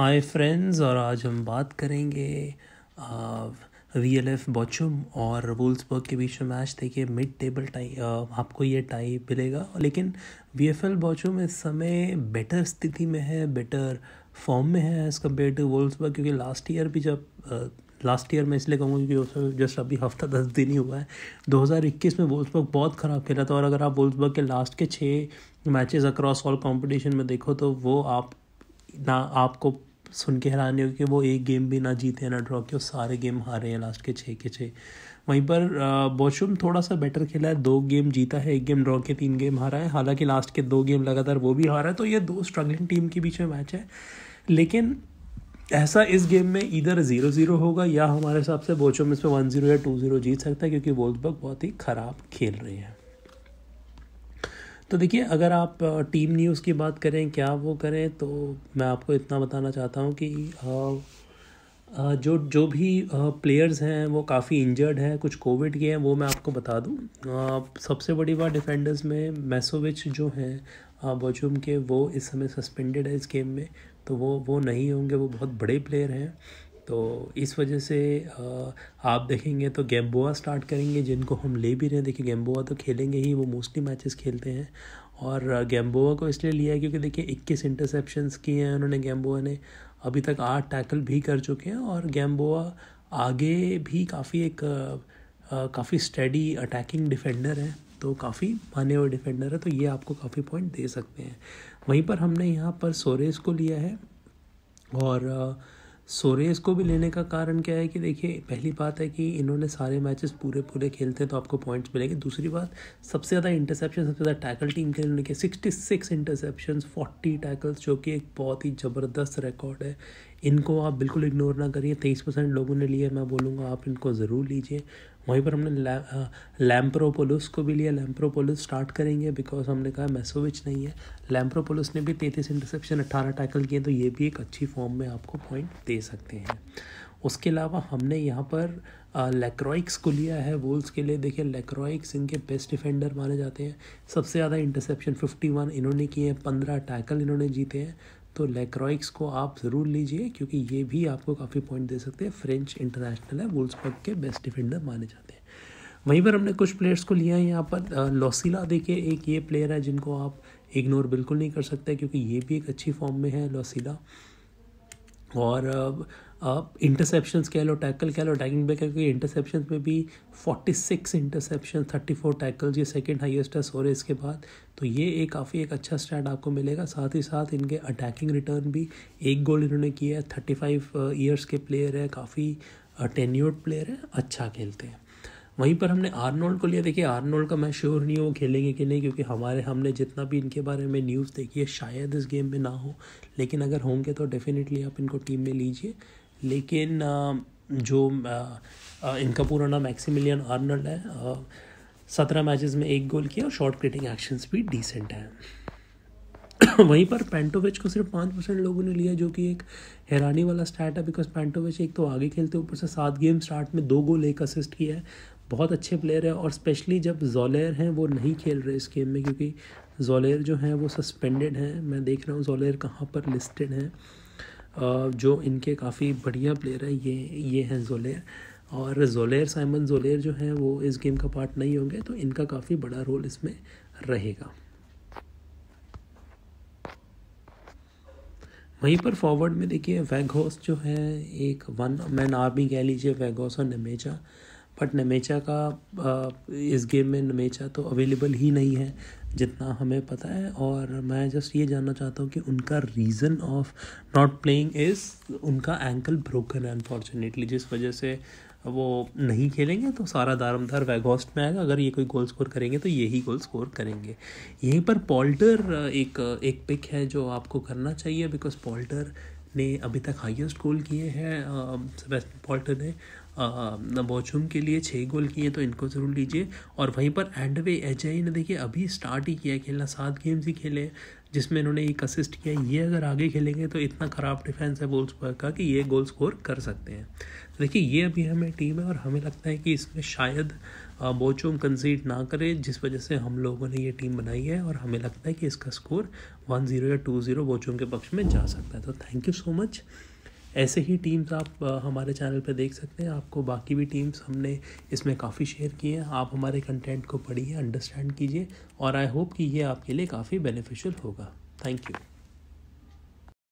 hi friends और आज हम बात करेंगे वी एल एफ बॉचुम और वोल्सबर्ग के बीच में मैच देखिए मिड टेबल टाई आपको ये टाई मिलेगा लेकिन वी एफ एल बॉचुम इस समय बेटर स्थिति में है बेटर फॉर्म में है एज़ कम्पेयर टू वोल्सबर्ग क्योंकि लास्ट ईयर भी जब लास्ट ईयर मैं इसलिए कहूँगा क्योंकि जस्ट अभी हफ्ता दस दिन ही हुआ है 2021 में वोल्सबर्ग बहुत ख़राब खेला था और अगर आप वोल्सबर्ग के लास्ट के छः मैचेस अक्रॉस ऑल कंपटीशन में देखो तो वो आप ना आपको सुन के हैरानी हो कि वो एक गेम भी ना जीते ना ड्रॉ के और सारे गेम हारे हैं लास्ट के छः के छः वहीं पर बॉशुम थोड़ा सा बेटर खेला है दो गेम जीता है एक गेम ड्रॉ के तीन गेम हारा है हालांकि लास्ट के दो गेम लगातार वो भी हारा है तो ये दो स्ट्रगलिंग टीम के बीच में मैच है लेकिन ऐसा इस गेम में इधर ज़ीरो ज़ीरो होगा या हमारे हिसाब से बोचम इसमें वन ज़ीरो या टू ज़ीरो जीत सकता है क्योंकि वोल्सबर्ग बहुत ही ख़राब खेल रहे हैं तो देखिए अगर आप टीम न्यूज़ की बात करें क्या वो करें तो मैं आपको इतना बताना चाहता हूँ कि जो जो भी प्लेयर्स हैं वो काफ़ी इंजर्ड हैं कुछ कोविड के हैं वो मैं आपको बता दूँ सबसे बड़ी बात डिफेंडर्स में मैसोविच जो हैं बचुम के वो इस समय सस्पेंडेड है इस गेम में तो वो वो नहीं होंगे वो बहुत बड़े प्लेयर हैं तो इस वजह से आप देखेंगे तो गैम्बोआ स्टार्ट करेंगे जिनको हम ले भी रहे हैं देखिए गैम्बोआ तो खेलेंगे ही वो मोस्टली मैचेस खेलते हैं और गैम्बोआ को इसलिए लिया है क्योंकि देखिए इक्कीस इंटरसेप्शंस किए हैं उन्होंने गेम्बोआ ने अभी तक आठ टैकल भी कर चुके हैं और गैम्बोआ आगे भी काफ़ी एक काफ़ी स्टडी अटैकिंग डिफेंडर है तो काफ़ी माने हुए डिफेंडर है तो ये आपको काफ़ी पॉइंट दे सकते हैं वहीं पर हमने यहाँ पर सोरेस को लिया है और सोरेस को भी लेने का कारण क्या है कि देखिए पहली बात है कि इन्होंने सारे मैचेस पूरे पूरे खेलते हैं तो आपको पॉइंट्स मिलेंगे दूसरी बात सबसे ज़्यादा इंटरसेप्शन सबसे ज़्यादा टैकल टीम के इन्होंने sixty six interception forty tackles जो कि एक बहुत ही ज़बरदस्त रिकॉर्ड है इनको आप बिल्कुल इग्नोर ना करिए तेईस परसेंट लोगों ने लिए मैं बोलूँगा आप इनको ज़रूर लीजिए वहीं पर हमने लैम्प्रोपोलस को भी लिया लैम्प्रोपोलस स्टार्ट करेंगे बिकॉज हमने कहा मैसोविच नहीं है लैम्प्रोपोलस ने भी तैतीस इंटरसेप्शन अट्ठारह टैकल किए तो ये भी एक अच्छी फॉर्म में आपको पॉइंट दे सकते हैं उसके अलावा हमने यहाँ पर लेक्रॉइक्स को लिया है वोल्स के लिए देखिए लेक्रॉइक्स इनके बेस्ट डिफेंडर माने जाते हैं सबसे ज़्यादा इंटरसेप्शन फिफ्टी वन इन्होंने किए हैं पंद्रह टैकल इन्होंने जीते हैं तो लेक्रॉइक्स को आप ज़रूर लीजिए क्योंकि ये भी आपको काफ़ी पॉइंट दे सकते हैं फ्रेंच इंटरनेशनल है वुल्सबर्ग के बेस्ट डिफेंडर माने जाते हैं वहीं पर हमने कुछ प्लेयर्स को लिया है यहाँ पर लॉसिला देखिए एक ये प्लेयर है जिनको आप इग्नोर बिल्कुल नहीं कर सकते क्योंकि ये भी एक अच्छी फॉर्म में है लॉसिला और इंटरसेप्शन कह लो टैकल कह लो टैकिंग बैक क्योंकि इंटरसेप्शन में भी forty six interception thirty four tackle ये सेकेंड हाइएस्ट है सोरे इसके बाद तो ये एक काफ़ी एक अच्छा स्टैंड आपको मिलेगा साथ ही साथ इनके अटैकिंग रिटर्न भी एक गोल इन्होंने किया है थर्टी फाइव ईयर्स के प्लेयर है काफ़ी टेन्यूर्ड प्लेयर है अच्छा खेलते हैं वहीं पर हमने आर्नोल्ड को लिया देखिए आर्नोल्ड का मैं श्योर नहीं हूँ वो खेलेंगे कि नहीं क्योंकि हमारे हमने जितना भी इनके बारे में न्यूज़ देखी है शायद इस गेम में ना हो लेकिन अगर होंगे तो डेफिनेटली आप इनको टीम में लीजिए लेकिन जो इनका पूरा नाम मैक्सिमिलियन आर्नल्ड है सत्रह मैचेस में एक गोल किया और शॉर्ट क्रिटिंग एक्शंस भी डिसेंट हैं वहीं पर पेंटोविच को सिर्फ पाँच परसेंट लोगों ने लिया जो कि एक हैरानी वाला स्टैट है बिकॉज पेंटोविच एक तो आगे खेलते ऊपर से सात गेम स्टार्ट में दो गोल एक असिस्ट किया है बहुत अच्छे प्लेयर है और स्पेशली जब जोलेर हैं वो नहीं खेल रहे इस गेम में क्योंकि जोलेर जो हैं वो सस्पेंडेड हैं मैं देख रहा हूँ जोलेर कहाँ पर लिस्टेड हैं जो इनके काफ़ी बढ़िया प्लेयर हैं ये ये हैं जोलेर और जोलेर साइमन जोलेर जो है वो इस गेम का पार्ट नहीं होंगे तो इनका काफ़ी बड़ा रोल इसमें रहेगा वहीं पर फॉरवर्ड में देखिए वैगोस जो है एक वन मैन आर्मी कह लीजिए वैगोस और नमेजा बट नमेचा का इस गेम में नमेचा तो अवेलेबल ही नहीं है जितना हमें पता है और मैं जस्ट ये जानना चाहता हूँ कि उनका reason of not playing is उनका एंकल ब्रोकन है अनफॉर्चुनेटली जिस वजह से वो नहीं खेलेंगे तो सारा दारमदार वैगोस्ट में आएगा अगर ये कोई गोल स्कोर करेंगे तो यही गोल स्कोर करेंगे यहीं पर पॉल्टर एक एक पिक है जो आपको करना चाहिए बिकॉज पॉल्टर ने अभी तक हाईएस्ट गोल किए हैं पोल्टर पॉल्टर ने बोचुम के लिए छः गोल किए तो इनको ज़रूर लीजिए और वहीं पर एंड वे आई ने देखिए अभी स्टार्ट ही किया खेलना सात गेम्स ही खेले जिसमें इन्होंने एक असिस्ट किया ये अगर आगे खेलेंगे तो इतना ख़राब डिफेंस है पर का कि ये गोल स्कोर कर सकते हैं देखिए ये अभी हमें टीम है और हमें लगता है कि इसमें शायद बोचुम कंसीड ना करे जिस वजह से हम लोगों ने ये टीम बनाई है और हमें लगता है कि इसका स्कोर वन ज़ीरो या टू ज़ीरो बोचुम के पक्ष में जा सकता है तो थैंक यू सो मच ऐसे ही टीम्स आप हमारे चैनल पर देख सकते हैं आपको बाकी भी टीम्स हमने इसमें काफ़ी शेयर किए हैं आप हमारे कंटेंट को पढ़िए अंडरस्टैंड कीजिए और आई होप कि ये आपके लिए काफ़ी बेनिफिशियल होगा थैंक यू